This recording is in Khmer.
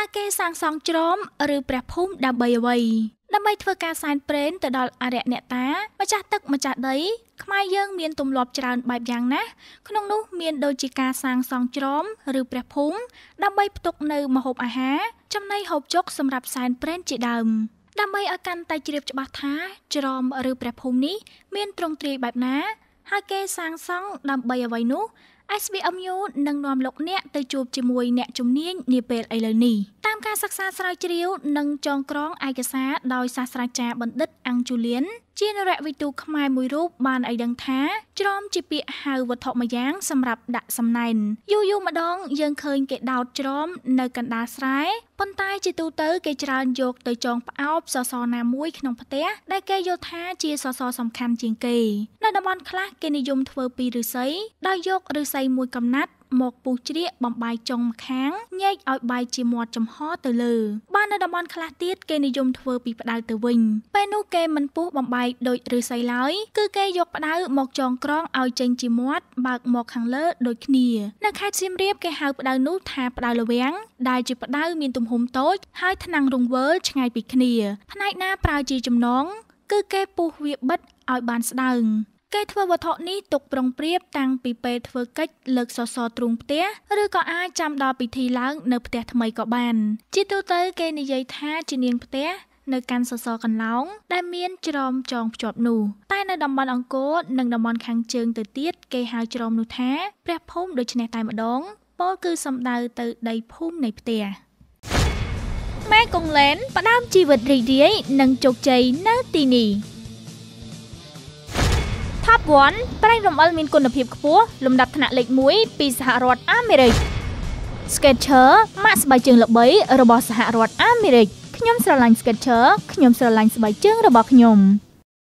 តើគេសាងសង់ជ្រោមឬព្រះភូមិដើម្បីអ្វីដើម្បីធ្វើការសែនព្រេនទៅដល់អរិយអ្នកតាម្ចាស់ទឹកម្ចាស់ដីខ្មែរយើងមានទម្លាប់ច្រើនបែបយ៉ាងណាស់ក្នុងនោះមានដូចជាការសាងសង់ជ្រោមឬព្រះភូមិដើម្បីផ្ទុកនៅម្ហូបអាហារចំណីហូបចុកសម្រាប់សែនព្រេនជាដើមដើម្បីឲ្យកាន់តែជ្រាបច្បាស់ថាជ្រោមឬព្រះភូមិនេះ មានទ្រង់ទ្រាយបែបណាហើយគេសាងសង់ដើម្បីអ្វីនោះ SBMU នឹងនាំលោកអ្នកទៅជួបជាមួយអ្នកជំនាញនាពេលឥឡូវនេះតាមការសិក្សាស្រាវជ្រាវនិងចងក្រងឯកសារដោយសាស្ត្រាចារ្យបណ្ឌិត Angulian ជានរវិទូខ្មែរមួយរូបបានឲ្យដឹងថាច្រំជាពាក្យហៅវត្ថុមួយយ៉ាងសម្រាប់ដាក់សំណែនយូរយូរម្ដង យើងឃើញគេដោតច្រំនៅកណ្ដាលស្រែប៉ុន្តែជាទូទៅគេច្រើនយកទៅចងផ្អោបសសរណាមួយក្នុងផ្ទះដែលគេយល់ថាជាសសរសំខាន់ជាងគេ នៅតំបន់ខ្លះគេនិយមធ្វើពីឫស្សីដោយយកឫស្សីមួយកំណាត់មកពុះជ្រៀកបំបាយចុងម្ខាងញែកឲ្យបាយជាមាត់ចំហទៅលើបាននៅតំបន់ខ្លះទៀតគេនិយមធ្វើពីផ្ដៅទៅវិញពេលនោះគេមិនពុះបំបាយកដូចឫស្សីឡើយគឺគេយកផ្ដៅមកចងក្រងឲ្យចេញជាមាត់បើកមកខាងលើដូចគ្នានៅខេត្តសៀមរាបគេហៅផ្ដៅនោះថាផ្ដៅលវាំងដែលជាផ្ដៅមានទំហំតូច ហើយថ្នាំងរង្វើលឆ្ងាយពីគ្នាផ្នែកណាប្រើជាចំណងគឺគេពុះវាបិទឲ្យបានស្ដើងគេធ្វើវត្ថុនេះទុកប្រុងប្រៀបតាំងពីពេលធ្វើកិច្ចលើកសសរទ្រូងផ្ទះឬក៏អាចចាំដល់ពិធីឡើងនៅផ្ទះថ្មីក៏បានជាទូទៅគេនិយាយថាជានាងផ្ទះនៅកាន់សសរកន្លងដែលមាន ច្រមចងភ្ជាប់នោះ តែនៅតំបន់អង្គរនិងតំបន់ខាងជើងទៅទៀតគេហៅច្រមនោះថាព្រះភូមិដូច្នេះតែម្ដងពោលគឺសំដៅទៅដីភូមិនៃផ្ទះម៉ែកុងលែនផ្ដើមជីវិតរីករាយនិងជោគជ័យនៅទីនេះ Top 1ប្រេងរំអិលមានគុណភាពខ្ពស់លំដាប់ថ្នាក់លេខ1ពីសហរដ្ឋអាមេរិក Sketcher ម៉ាកស្បែកជើងល្បីរបស់សហរដ្ឋអាមេរិកខ្ញុំស្រឡាញ់ Skechers ខ្ញុំស្រឡាញ់ស្បែកជើងរបស់ខ្ញុំ។